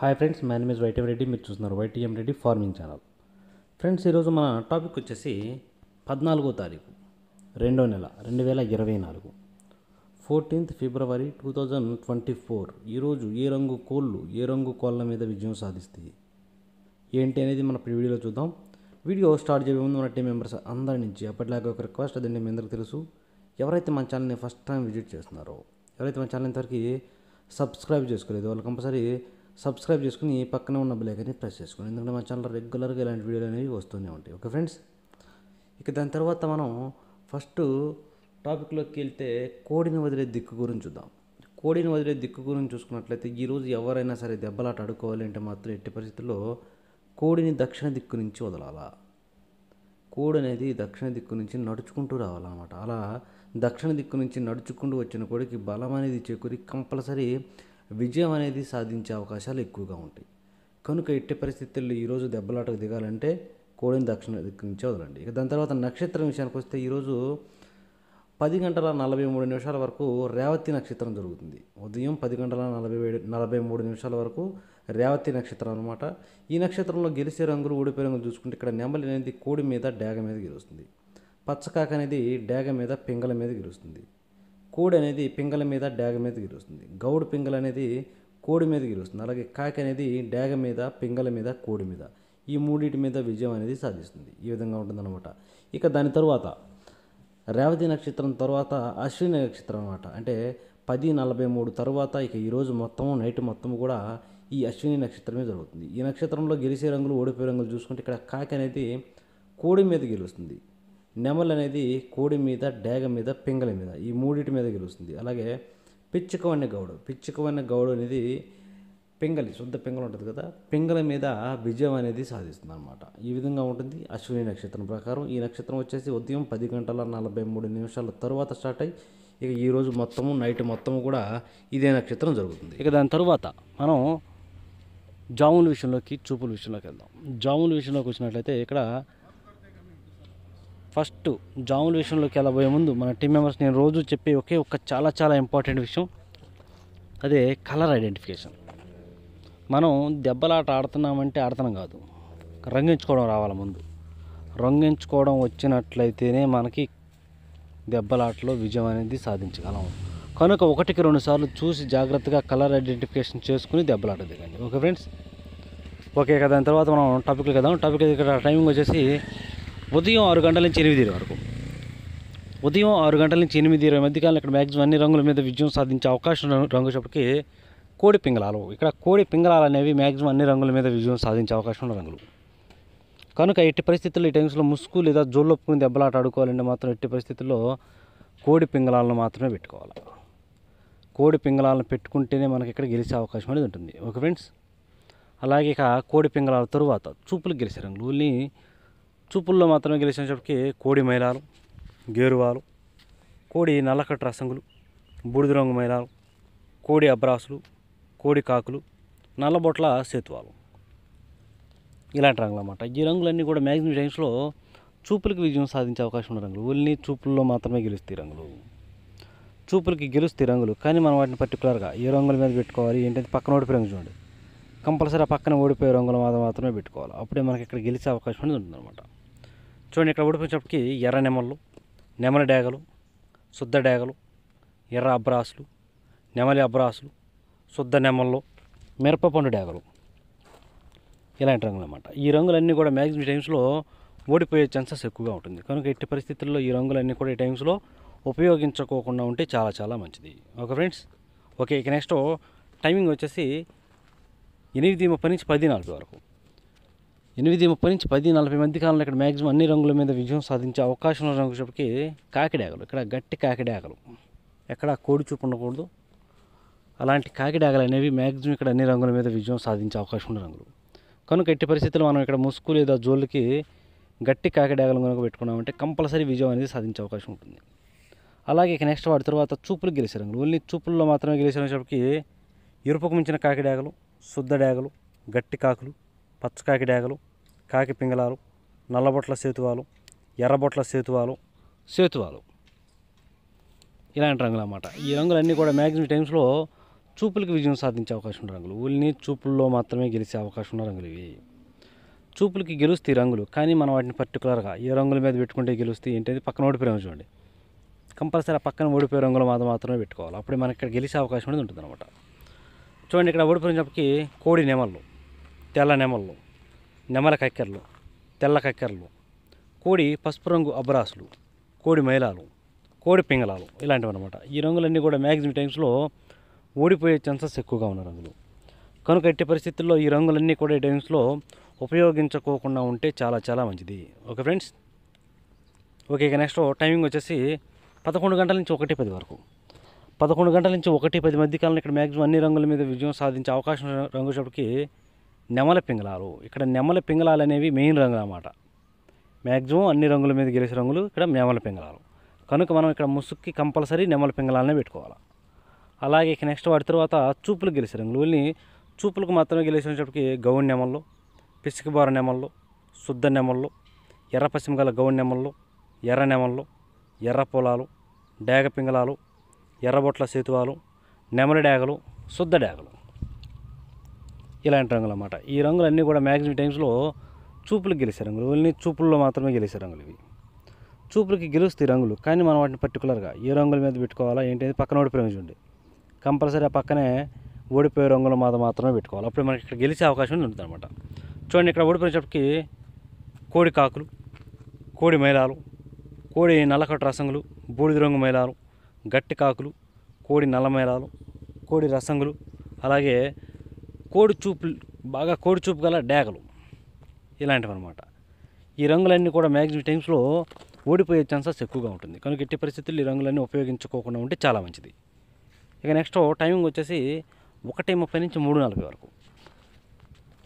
hi friends మేనేజ్ name YTM Reddy మీరు చూస్తున్నారు YTM Reddy farming channel friends ఈరోజు మన టాపిక్ వచ్చేసి పద్నాలుగో తారీఖు రెండో నెల రెండు వేల ఇరవై నాలుగు fourteenth February two thousand twenty four ఈరోజు ఏ రంగు కోళ్ళు ఏ రంగు కోళ్ళ మీద విజయం సాధిస్తాయి ఏంటి అనేది మన వీడియోలో చూద్దాం వీడియో స్టార్ట్ చేయ ముందు మన టీం మెంబర్స్ అందరి నుంచి అప్పటిలాగా ఒక రిక్వెస్ట్ అదండి మీ అందరికీ తెలుసు ఎవరైతే మన ఛానల్ని ఫస్ట్ టైం విజిట్ చేస్తున్నారో ఎవరైతే మన ఛానల్ ఇంతవరకు సబ్స్క్రైబ్ చేసుకోలేదు వాళ్ళు కంపల్సరీ సబ్స్క్రైబ్ చేసుకుని పక్కన ఉన్న బెలైకన్ని ప్రెస్ చేసుకోండి ఎందుకంటే మా ఛానల్ రెగ్యులర్గా ఇలాంటి వీడియోలు అనేవి వస్తూనే ఉంటాయి ఓకే ఫ్రెండ్స్ ఇక దాని తర్వాత మనం ఫస్ట్ టాపిక్లోకి వెళ్తే కోడిని వదిలే దిక్కు గురించి చూద్దాం కోడిని వదిలే దిక్కు గురించి చూసుకున్నట్లయితే ఈరోజు ఎవరైనా సరే దెబ్బలాట ఆడుకోవాలి అంటే మాత్రం ఎట్టి పరిస్థితుల్లో కోడిని దక్షిణ దిక్కు నుంచి వదలాలా కోడి అనేది దక్షిణ దిక్కు నుంచి నడుచుకుంటూ రావాలన్నమాట అలా దక్షిణ దిక్కు నుంచి నడుచుకుంటూ వచ్చిన కోడికి బలం అనేది చేకూరి కంపల్సరీ విజయం అనేది సాధించే అవకాశాలు ఎక్కువగా ఉంటాయి కనుక ఎట్టి పరిస్థితుల్లో ఈరోజు దెబ్బలాటకు దిగాలంటే కోడిని దక్షిణ దిక్కు నుంచి వదలండి ఇక దాని తర్వాత నక్షత్రం విషయానికి వస్తే ఈరోజు పది గంటల నలభై మూడు నిమిషాల వరకు రేవతి నక్షత్రం జరుగుతుంది ఉదయం పది గంటల నలభై నలభై మూడు నిమిషాల వరకు రేవతి నక్షత్రం అనమాట ఈ నక్షత్రంలో గెలిచే రంగులు ఓడిపోయే రంగులు చూసుకుంటే ఇక్కడ నెమలి అనేది కోడి మీద డాగ మీద గెలుస్తుంది పచ్చకాక అనేది డాగ మీద పింగల మీద గెలుస్తుంది కోడి అనేది పింగళ మీద డాగ మీద గిరుస్తుంది గౌడ్ పింగళ అనేది కోడి మీద గిరుస్తుంది అలాగే కాకి అనేది డాగ మీద పింగళ మీద కోడి మీద ఈ మూడింటి మీద విజయం అనేది సాధిస్తుంది ఈ విధంగా ఉంటుందన్నమాట ఇక దాని తరువాత రేవతి నక్షత్రం తర్వాత అశ్విని నక్షత్రం అనమాట అంటే పది నలభై మూడు తర్వాత ఇక ఈరోజు మొత్తం నైట్ మొత్తం కూడా ఈ అశ్విని నక్షత్రమే జరుగుతుంది ఈ నక్షత్రంలో గెలిసే రంగులు ఓడిపోయే రంగులు చూసుకుంటే ఇక్కడ కాకి అనేది కోడి మీద గెలుస్తుంది నెమలు అనేది కోడి మీద డేగ మీద పింగళి మీద ఈ మూడింటి మీద గెలుస్తుంది అలాగే పిచ్చుకవన్న గౌడు పిచ్చుకవన్న గౌడు అనేది పింగలి శుద్ధ పింగళి ఉంటుంది కదా పింగళి మీద విజయం అనేది సాధిస్తుంది అనమాట ఈ విధంగా ఉంటుంది అశ్విని నక్షత్రం ప్రకారం ఈ నక్షత్రం వచ్చేసి ఉదయం పది గంటల నలభై మూడు నిమిషాల తర్వాత స్టార్ట్ అయ్యి ఇక ఈరోజు మొత్తము నైట్ మొత్తము కూడా ఇదే నక్షత్రం జరుగుతుంది ఇక దాని తర్వాత మనం జాముల విషయంలోకి చూపుల విషయంలోకి వెళ్దాం జాముల విషయంలోకి వచ్చినట్లయితే ఇక్కడ ఫస్ట్ జాముల విషయంలోకి వెళ్ళబోయే ముందు మన టీం మెంబర్స్ నేను రోజు చెప్పే ఒకే ఒక చాలా చాలా ఇంపార్టెంట్ విషయం అదే కలర్ ఐడెంటిఫికేషన్ మనం దెబ్బలాట ఆడుతున్నామంటే ఆడుతున్నాం కాదు రంగించుకోవడం రావాలి ముందు రంగించుకోవడం వచ్చినట్లయితేనే మనకి దెబ్బలాటలో విజయం అనేది సాధించగలం కనుక ఒకటికి రెండు సార్లు చూసి జాగ్రత్తగా కలర్ ఐడెంటిఫికేషన్ చేసుకుని దెబ్బలాట దిగండి ఓకే ఫ్రెండ్స్ ఓకే కదా దాని తర్వాత మనం టాపిక్లు కదా టాపిక్ దగ్గర టైమింగ్ వచ్చేసి ఉదయం ఆరు గంటల నుంచి ఎనిమిది వరకు ఉదయం ఆరు గంటల నుంచి ఎనిమిది ఇరవై మధ్యకాలం ఇక్కడ మ్యాక్సిమం అన్ని రంగుల మీద విజయం సాధించే అవకాశం రంగుసేపటికి కోడి పింగళాలు ఇక్కడ కోడి పింగళాలు అనేవి మ్యాక్సిమం అన్ని రంగుల మీద విజయం సాధించే అవకాశం ఉన్న రంగులు కనుక ఎట్టి పరిస్థితుల్లో ఈ టైమ్స్లో ముసుగు లేదా జోళ్ళొప్పుకుని దెబ్బలాట ఆడుకోవాలంటే మాత్రం ఎట్టి పరిస్థితుల్లో కోడి పింగళాలను మాత్రమే పెట్టుకోవాలి కోడి పింగళాలను పెట్టుకుంటేనే మనకి ఇక్కడ గెలిచే అవకాశం అనేది ఉంటుంది ఓకే ఫ్రెండ్స్ అలాగే ఇక కోడి పింగళాల తరువాత చూపులు గెలిచే రంగుల్ని చూపుల్లో మాత్రమే గెలిచినప్పటికీ కోడి మైలాలు గేరువాలు కోడి నల్లకట్ట రసంగులు బూడిద రంగు మైలాలు కోడి అబ్రాసులు కోడి కాకులు నల్లబొట్ల సేతువాలు ఇలాంటి రంగులు అన్నమాట ఈ రంగులన్నీ కూడా మ్యాక్సిమం టైమ్స్లో చూపులకి విజయం సాధించే అవకాశం ఉన్న రంగులు ఓన్లీ చూపుల్లో మాత్రమే గెలుస్తాయి రంగులు చూపులకి గెలుస్తాయి రంగులు కానీ మనం వాటిని పర్టికులర్గా ఏ రంగుల మీద పెట్టుకోవాలి ఏంటంటే పక్కన ఓడిపోయి రంగు చూడండి కంపల్సరీ పక్కన ఓడిపోయే రంగుల మీద మాత్రమే పెట్టుకోవాలి అప్పుడే మనకి ఇక్కడ గెలిచే అవకాశం అనేది ఉంటుందన్నమాట చూడండి ఇక్కడ ఉడిపించేటప్పటికి ఎర్ర నెమళ్ళు నెమలి డేగలు శుద్ధ డేగలు ఎర్ర అబ్రాసులు నెమలి అబ్రాసులు శుద్ధ నెమళ్ళు మిరపపండు డేగలు ఇలాంటి రంగులు అనమాట ఈ రంగులన్నీ కూడా మ్యాక్సిమం టైమ్స్లో ఓడిపోయే ఛాన్సెస్ ఎక్కువగా ఉంటుంది కనుక ఎట్టి పరిస్థితుల్లో ఈ రంగులన్నీ కూడా ఈ టైమ్స్లో ఉపయోగించుకోకుండా ఉంటే చాలా చాలా మంచిది ఓకే ఫ్రెండ్స్ ఓకే ఇక నెక్స్ట్ టైమింగ్ వచ్చేసి ఎనిమిది ముప్పై నుంచి పది నాలుగు వరకు ఎనిమిది ముప్పై నుంచి పది నలభై మంది కాలంలో ఇక్కడ మ్యాక్సిమం అన్ని రంగుల మీద విజయం సాధించే అవకాశం ఉన్న రంగుసేపటికి కాకిడాగలు ఇక్కడ గట్టి కాకిడాగలు ఎక్కడ కోడి చూపు ఉండకూడదు అలాంటి కాకిడాగలు అనేవి మ్యాక్సిమం ఇక్కడ అన్ని రంగుల మీద విజయం సాధించే అవకాశం ఉన్న రంగులు కనుక ఎట్టి పరిస్థితులు మనం ఇక్కడ ముసుగు లేదా జోళ్ళకి గట్టి కాకిడాగలు కనుక పెట్టుకున్నామంటే కంపల్సరీ విజయం అనేది సాధించే అవకాశం ఉంటుంది అలాగే ఇక నెక్స్ట్ వాటి తర్వాత చూపులు గెలిచే రంగులు ఓన్లీ చూపుల్లో మాత్రమే గెలిచేటప్పటికి ఎరుపుకు మించిన కాకిడాగలు శుద్ధ డాగలు గట్టి కాకులు పచ్చకాకి డాగలు కాకి పింగళాలు నల్లబొట్ల సేతువాలు ఎర్రబొట్ల సేతువాలు సేతువాలు ఇలాంటి రంగులు అన్నమాట ఈ రంగులన్నీ కూడా మ్యాక్సిమం టైమ్స్లో చూపులకి విజయం సాధించే అవకాశం ఉన్న రంగులు ఊళ్ళని చూపుల్లో మాత్రమే గెలిచే అవకాశం ఉన్న రంగులు ఇవి చూపులకి గెలుస్తాయి రంగులు కానీ మనం వాటిని పర్టికులర్గా ఏ రంగుల మీద పెట్టుకుంటే గెలుస్తాయి ఏంటంటే పక్కన ఓడిపోయాము చూడండి కంపల్సరీ ఆ పక్కన ఓడిపోయే రంగులు మాత్రం మాత్రమే పెట్టుకోవాలి అప్పుడే మనకి ఇక్కడ గెలిచే అవకాశం అనేది ఉంటుంది అనమాట చూడండి ఇక్కడ ఓడిపోయిన చెప్పకి కోడి నెమళ్ళు తెల్ల నెమళ్ళు నెమల కక్కెరలు తెల్ల కక్కెరలు కోడి పసుపు రంగు అబ్బరాసులు కోడి మైలాలు కోడి పింగళాలు ఇలాంటివి అనమాట ఈ రంగులన్నీ కూడా మ్యాక్సిమం టైమ్స్లో ఓడిపోయే ఛాన్సెస్ ఎక్కువగా ఉన్న రంగులు కనుక ఎట్టి పరిస్థితుల్లో ఈ రంగులన్నీ కూడా ఈ టైమ్స్లో ఉపయోగించుకోకుండా ఉంటే చాలా చాలా మంచిది ఓకే ఫ్రెండ్స్ ఓకే ఇక నెక్స్ట్ టైమింగ్ వచ్చేసి పదకొండు గంటల నుంచి ఒకటి పది వరకు పదకొండు గంటల నుంచి ఒకటి పది మధ్య కాలంలో ఇక్కడ మ్యాక్సిమం అన్ని రంగుల మీద విజయం సాధించే అవకాశం రంగు చోటుకి నెమల పింగళాలు ఇక్కడ నెమల పింగళాలు అనేవి మెయిన్ రంగులు అన్నమాట మ్యాక్సిమం అన్ని రంగుల మీద గెలిచిన రంగులు ఇక్కడ నెమల పింగళాలు కనుక మనం ఇక్కడ ముసుక్కి కంపల్సరీ నెమల పింగళాలనే పెట్టుకోవాలి అలాగే ఇక నెక్స్ట్ వాటి తర్వాత చూపులు గెలిచిన రంగులు వీళ్ళని చూపులకు మాత్రమే గెలిచినప్పటికీ గౌన్ నెమల్లో పిసికిబార నెమల్లో శుద్ధ నెమల్లో ఎర్ర పశ్చిమ గల గౌన్ నెమల్లో ఎర్ర నెమల్లో ఎర్ర పొలాలు డేగ పింగళాలు ఎర్రబొట్ల సేతువాలు నెమలి డేగలు శుద్ధ డేగలు ఇలాంటి రంగులు అనమాట ఈ రంగులన్నీ కూడా మ్యాక్సిమం టైమ్స్లో చూపులకు గెలిచే రంగులు ఓన్లీ చూపుల్లో మాత్రమే గెలిచే రంగులు ఇవి చూపులకి గెలుస్తాయి రంగులు కానీ మనం వాటిని పర్టికులర్గా ఏ రంగుల మీద పెట్టుకోవాలా ఏంటి పక్కన ఓడిపోయి ఉండి కంపల్సరీ ఆ పక్కనే ఓడిపోయే రంగుల మీద మాత్రమే పెట్టుకోవాలి అప్పుడు మనకి ఇక్కడ గెలిచే అవకాశం ఉంటుంది అనమాట చూడండి ఇక్కడ ఓడిపోయినప్పటికి కోడి కాకులు కోడి మైలాలు కోడి నల్లకట్టు రసంగులు బూడిద రంగు మైలాలు గట్టి కాకులు కోడి నల్ల మైలాలు కోడి రసంగులు అలాగే కోడి చూపులు బాగా కోడి చూపు గల డేగలు ఇలాంటివి అనమాట ఈ రంగులన్నీ కూడా మ్యాక్సిమం టైమ్స్లో ఓడిపోయే ఛాన్సెస్ ఎక్కువగా ఉంటుంది కనుక ఎట్టి పరిస్థితుల్లో ఈ రంగులన్నీ ఉపయోగించుకోకుండా ఉంటే చాలా మంచిది ఇక నెక్స్ట్ టైమింగ్ వచ్చేసి ఒకటి ముప్పై నుంచి మూడు నలభై వరకు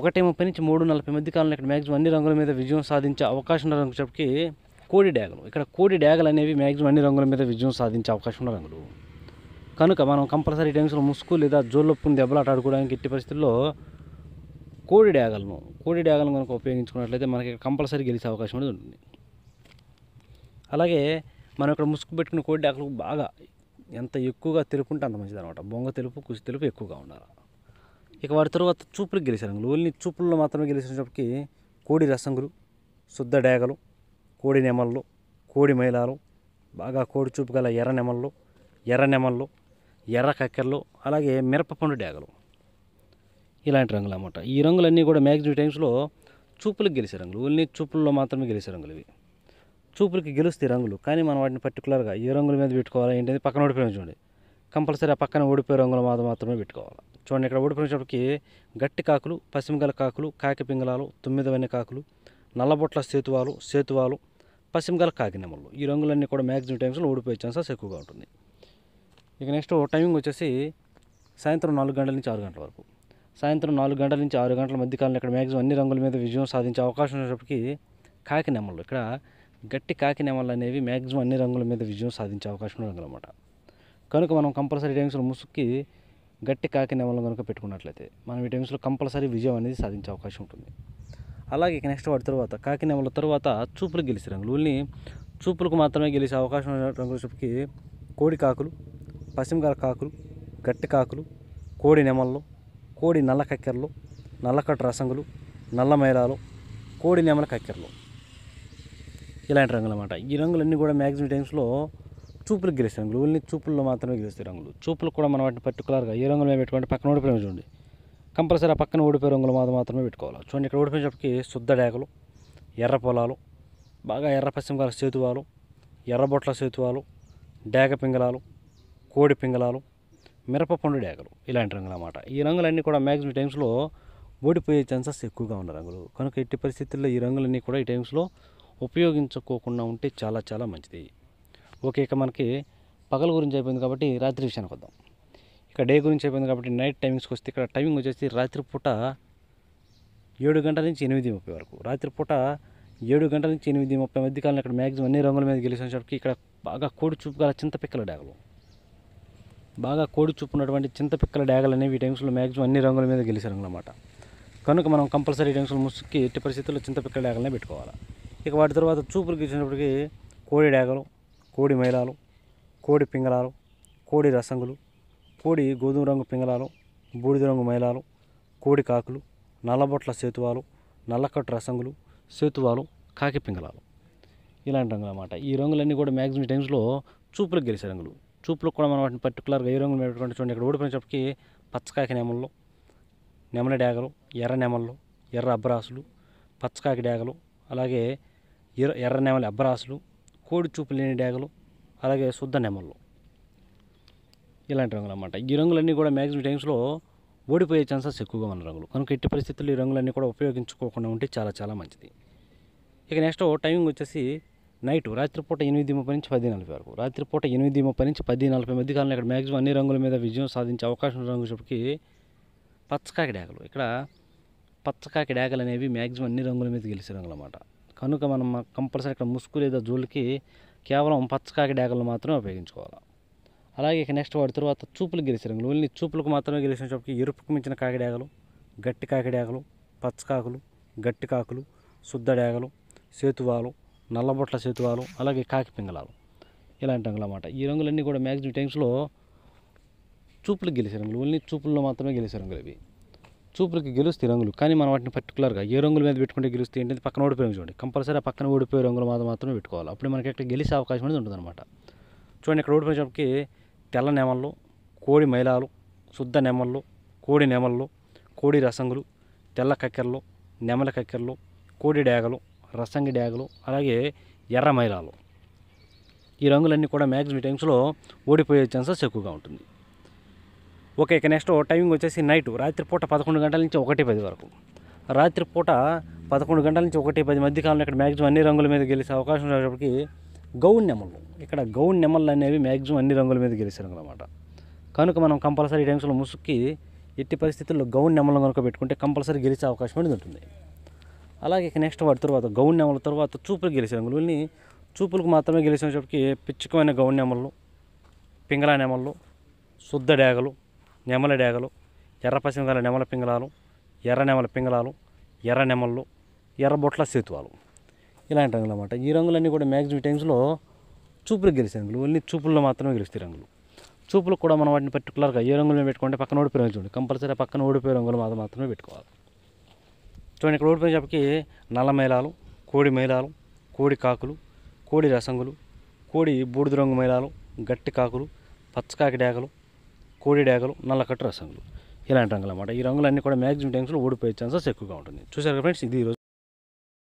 ఒకటి ముప్పై నుంచి మూడు నలభై మధ్య కాలంలో ఇక్కడ మ్యాక్సిమం అన్ని రంగుల మీద విజయం సాధించే అవకాశం ఉన్న రంగు కోడి డ్యాగలు ఇక్కడ కోడి డ్యాగలు అనేవి మ్యాక్సిమం అన్ని రంగుల మీద విజయం సాధించే అవకాశం ఉన్న రంగులు కనుక మనం కంపల్సరీ టైమ్స్లో ముసుగు లేదా జోళ్ళొప్పుని దెబ్బలాటాడుకోవడానికి ఆడుకోవడానికి ఎట్టి పరిస్థితుల్లో కోడి డ్యాగలను కోడి డ్యాగలను కనుక ఉపయోగించుకున్నట్లయితే మనకి కంపల్సరీ గెలిచే అవకాశం అనేది ఉంటుంది అలాగే మనం ఇక్కడ ముసుగు పెట్టుకున్న కోడి డ్యాగలకు బాగా ఎంత ఎక్కువగా తెలుపు ఉంటే అంత మంచిది అనమాట బొంగ తెలుపు కుసి తెలుపు ఎక్కువగా ఉండాలి ఇక వారి తర్వాత చూపులకు గెలిచారు ఓన్లీ చూపుల్లో మాత్రమే గెలిచినప్పటికి కోడి రసంగులు శుద్ధ డ్యాగలు కోడి నెమళ్ళు కోడి మైలాలు బాగా కోడి చూపు గల ఎర్ర నెమళ్ళు ఎర్ర నెమళ్ళు ఎర్ర కక్కెరలు అలాగే మిరపపండు డేగలు ఇలాంటి రంగులు అన్నమాట ఈ రంగులన్నీ కూడా మ్యాక్సిమం టైమ్స్లో చూపులకు గెలిచే రంగులు ఓన్లీ చూపుల్లో మాత్రమే గెలిచే రంగులు ఇవి చూపులకి గెలుస్తాయి రంగులు కానీ మనం వాటిని పర్టికులర్గా ఏ రంగుల మీద పెట్టుకోవాలా ఏంటనేది పక్కన ఓడిపోయిన చూడండి కంపల్సరీ ఆ పక్కన ఓడిపోయే రంగుల మీద మాత్రమే పెట్టుకోవాలి చూడండి ఇక్కడ ఓడిపోయినప్పటికి గట్టి కాకులు పశ్చిమగల కాకులు కాకి పింగళాలు తొమ్మిదవన్నీ కాకులు నల్లబొట్ల సేతువాలు సేతువాలు పశ్చిమగల నెమళ్ళు ఈ రంగులన్నీ కూడా మ్యాక్సిమం టైమ్స్లో ఓడిపోయే ఛాన్సెస్ ఎక్కువగా ఉంటుంది ఇక నెక్స్ట్ టైమింగ్ వచ్చేసి సాయంత్రం నాలుగు గంటల నుంచి ఆరు గంటల వరకు సాయంత్రం నాలుగు గంటల నుంచి ఆరు గంటల మధ్య కాలంలో ఇక్కడ మ్యాక్సిమం అన్ని రంగుల మీద విజయం సాధించే అవకాశం ఉన్నప్పటికీ కాకి నెమళ్ళు ఇక్కడ గట్టి కాకి నెమళ్ళు అనేవి మ్యాక్సిమం అన్ని రంగుల మీద విజయం సాధించే అవకాశం ఉన్న అనమాట కనుక మనం కంపల్సరీ టైమ్స్లో ముసుక్కి గట్టి కాకి నెమలను కనుక పెట్టుకున్నట్లయితే మనం ఈ టైమ్స్లో కంపల్సరీ విజయం అనేది సాధించే అవకాశం ఉంటుంది అలాగే నెక్స్ట్ వాటి తర్వాత కాకి నెమల తర్వాత చూపులు గెలిచే రంగులు చూపులకు మాత్రమే గెలిచే అవకాశం రంగుల చూపుకి కోడి కాకులు పశ్చిమగాల కాకులు గట్టి కాకులు కోడి నెమల్లో కోడి నల్ల కక్కెరలు నల్లకట్టు రసంగులు నల్ల మైలాలు కోడి నెమల కక్కెరలు ఇలాంటి రంగులు అనమాట ఈ రంగులన్నీ కూడా మ్యాక్సిమం టైమ్స్లో చూపులు గెలిస్తే రంగులు ఓన్లీ చూపుల్లో మాత్రమే గెలిస్తే రంగులు చూపులు కూడా మనం వాటిని పర్టికులర్గా ఏ రంగులు మేము పెట్టుకుంటే పక్కన ఓడిపోయిన చూడండి కంపల్సరీ ఆ పక్కన ఓడిపోయే రంగులు మాత్రం మాత్రమే పెట్టుకోవాలి చూడండి ఇక్కడ ఓడిపోయినప్పటికి శుద్ధ డేగలు ఎర్ర పొలాలు బాగా ఎర్ర పశ్చిమకాల సేతువాలు ఎర్రబొట్ల సేతువాలు డేగ పింగళాలు కోడి పింగళాలు మిరప పండు డేగలు ఇలాంటి రంగులు అన్నమాట ఈ రంగులన్నీ కూడా మ్యాక్సిమం టైమ్స్లో ఓడిపోయే ఛాన్సెస్ ఎక్కువగా ఉన్న రంగులు కనుక ఎట్టి పరిస్థితుల్లో ఈ రంగులన్నీ కూడా ఈ టైమ్స్లో ఉపయోగించుకోకుండా ఉంటే చాలా చాలా మంచిది ఓకే ఇక మనకి పగల గురించి అయిపోయింది కాబట్టి రాత్రి విషయానికి వద్దాం ఇక డే గురించి అయిపోయింది కాబట్టి నైట్ టైమింగ్స్కి వస్తే ఇక్కడ టైమింగ్ వచ్చేసి రాత్రిపూట ఏడు గంటల నుంచి ఎనిమిది ముప్పై వరకు రాత్రిపూట ఏడు గంటల నుంచి ఎనిమిది ముప్పై మధ్య కాలం ఇక్కడ మ్యాక్సిమం అన్ని రంగుల మీద గెలిచినప్పటికీ ఇక్కడ బాగా కోడి చూపు గల చింతపిక్కల డాగలు బాగా కోడి చూపున్నటువంటి చింతపిక్కల డ్యాగలు అనేవి ఈ టైమ్స్లో మ్యాక్సిమం అన్ని రంగుల మీద గెలిచారనమాట కనుక మనం కంపల్సరీ టైమ్స్లో ముసుక్కి ఎట్టి పరిస్థితుల్లో చింతపిక్కల డ్యాగలనే పెట్టుకోవాలి ఇక వాటి తర్వాత చూపులు గెలిచినప్పటికీ కోడి డ్యాగలు కోడి మైలాలు కోడి పింగళాలు కోడి రసంగులు కోడి గోధుమ రంగు పింగళాలు బూడిద రంగు మైలాలు కోడి కాకులు నల్లబొట్ల సేతువాలు నల్లకట్టు రసంగులు సేతువాలు కాకి పింగళాలు ఇలాంటి రంగులు అన్నమాట ఈ రంగులన్నీ కూడా మ్యాక్సిమం టైమ్స్లో చూపులకు గెలిచే రంగులు చూపులకు కూడా మనం వాటిని పర్టికులర్గా ఏ రంగులు పెట్టుకుంటే చూడండి ఇక్కడ ఊడిపోయినప్పటికీ పచ్చకాకి నెమళ్ళు నెమల డ్యాగలు ఎర్ర నెమళ్ళు ఎర్ర అబ్బరాసులు పచ్చకాకి డ్యాగలు అలాగే ఎర్ర ఎర్ర నెమలి అబ్బరాసులు కోడి చూపు లేని డ్యాగలు అలాగే శుద్ధ నెమళ్ళు ఇలాంటి రంగులు ఈ రంగులన్నీ కూడా మ్యాక్సిమం టైమ్స్లో ఓడిపోయే ఛాన్సెస్ ఎక్కువగా ఉన్న రంగులు కనుక ఎట్టి పరిస్థితుల్లో ఈ రంగులన్నీ కూడా ఉపయోగించుకోకుండా ఉంటే చాలా చాలా మంచిది ఇక నెక్స్ట్ టైమింగ్ వచ్చేసి నైట్ రాత్రిపూట ఎనిమిది ముప్పై నుంచి పది నలభై వరకు రాత్రిపూట ఎనిమిది ముప్పై నుంచి పది నలభై మధ్య కాలంలో ఇక్కడ మ్యాక్సిమం అన్ని రంగుల మీద విజయం సాధించే అవకాశం రంగు రంగుసేపటికి పచ్చకాకి డాగలు ఇక్కడ పచ్చకాకి డాగలు అనేవి మ్యాక్సిమం అన్ని రంగుల మీద గెలిచే రంగులు అనమాట కనుక మనం కంపల్సరీ ఇక్కడ ముసుగు లేదా జోలికి కేవలం పచ్చకాకి డాకలు మాత్రమే ఉపయోగించుకోవాలి అలాగే ఇక నెక్స్ట్ వాడి తర్వాత చూపులు గెలిచే రంగులు ఓన్లీ చూపులకు మాత్రమే గెలిచిన చోటుకి ఎరుపుకు మించిన కాకిడాగలు గట్టి కాకిడాగలు పచ్చకాకులు గట్టి కాకులు శుద్ధ డాగలు సేతువాలు నల్లబొట్ల సేతువాలు అలాగే కాకి పింగళాలు ఇలాంటి రంగులు అన్నమాట ఈ రంగులన్నీ కూడా మ్యాక్సిమం టైమ్స్లో చూపులకు గెలిచే రంగులు ఓన్లీ చూపుల్లో మాత్రమే గెలిచే రంగులు ఇవి చూపులకి గెలుస్తే రంగులు కానీ మనం వాటిని పర్టికులర్గా ఏ రంగుల మీద పెట్టుకుంటే గెలుస్తే ఏంటంటే పక్కన ఓడిపోయి చూడండి కంపల్సరీ ఆ పక్కన ఓడిపోయే రంగులు మాత్రం మాత్రమే పెట్టుకోవాలి అప్పుడు మనకి ఎక్కడ గెలిచే అవకాశం అనేది ఉంటుందన్నమాట చూడండి ఇక్కడ ఓడిపోయినప్పటికి తెల్ల నెమళ్ళు కోడి మైలాలు శుద్ధ నెమళ్ళు కోడి నెమళ్ళు కోడి రసంగులు తెల్ల కక్కెరలు నెమల కక్కెరలు కోడి డేగలు రసంగి డ్యాగులు అలాగే ఎర్ర మైలాలు ఈ రంగులన్నీ కూడా మ్యాక్సిమం టైమ్స్లో ఓడిపోయే ఛాన్సెస్ ఎక్కువగా ఉంటుంది ఓకే ఇక నెక్స్ట్ టైమింగ్ వచ్చేసి నైట్ రాత్రిపూట పదకొండు గంటల నుంచి ఒకటి పది వరకు రాత్రిపూట పదకొండు గంటల నుంచి ఒకటి పది మధ్య కాలంలో ఇక్కడ మ్యాక్సిమం అన్ని రంగుల మీద గెలిచే అవకాశం ఉండేటప్పటికి గౌన్ నెమళ్ళు ఇక్కడ గౌన్ నెమళ్ళు అనేవి మ్యాక్సిమం అన్ని రంగుల మీద గెలిచే రంగులు అనమాట కనుక మనం కంపల్సరీ టైమ్స్లో ముసుక్కి ఎట్టి పరిస్థితుల్లో గౌన్ నెమలను కనుక పెట్టుకుంటే కంపల్సరీ గెలిచే అవకాశం అనేది ఉంటుంది అలాగే నెక్స్ట్ వాడి తర్వాత గౌన్ నెమల తర్వాత చూపులు రంగులు వీళ్ళని చూపులకు మాత్రమే గెలిచినప్పటికి పిచ్చుకమైన గౌన్ నెమలు పింగళ నెమళ్ళు శుద్ధ డేగలు నెమల డేగలు ఎర్ర పసింగల నెమల పింగళాలు ఎర్ర నెమల పింగళాలు ఎర్ర నెమళ్ళు ఎర్ర బొట్ల సేతువాలు ఇలాంటి రంగులు అన్నమాట ఈ రంగులన్నీ కూడా మ్యాక్సిమం టైమ్స్లో చూపులు గెలిచే రంగులు వీళ్ళని చూపుల్లో మాత్రమే గెలిస్తే రంగులు చూపులు కూడా మనం వాటిని పర్టికులర్గా ఏ రంగులను పెట్టుకుంటే పక్కన ఓడిపోయి రంగు చూడండి కంపల్సరీ పక్కన ఓడిపోయే రంగులు మాత్రమే పెట్టుకోవాలి చూడండి ఇక్కడ ఓడిపోయిన చేపకి నల్ల మేళాలు కోడి మేళాలు కోడి కాకులు కోడి రసంగులు కోడి బూడిద రంగు మేళాలు గట్టి కాకులు పచ్చకాకి డేగలు కోడి డేగలు నల్లకట్టు రసంగులు ఇలాంటి రంగులు అన్నమాట ఈ రంగులన్నీ కూడా మ్యాక్సిమం టైమ్స్లో ఓడిపోయే ఛాన్సెస్ ఎక్కువగా ఉంటుంది చూసారు ఫ్రెండ్స్ ఇది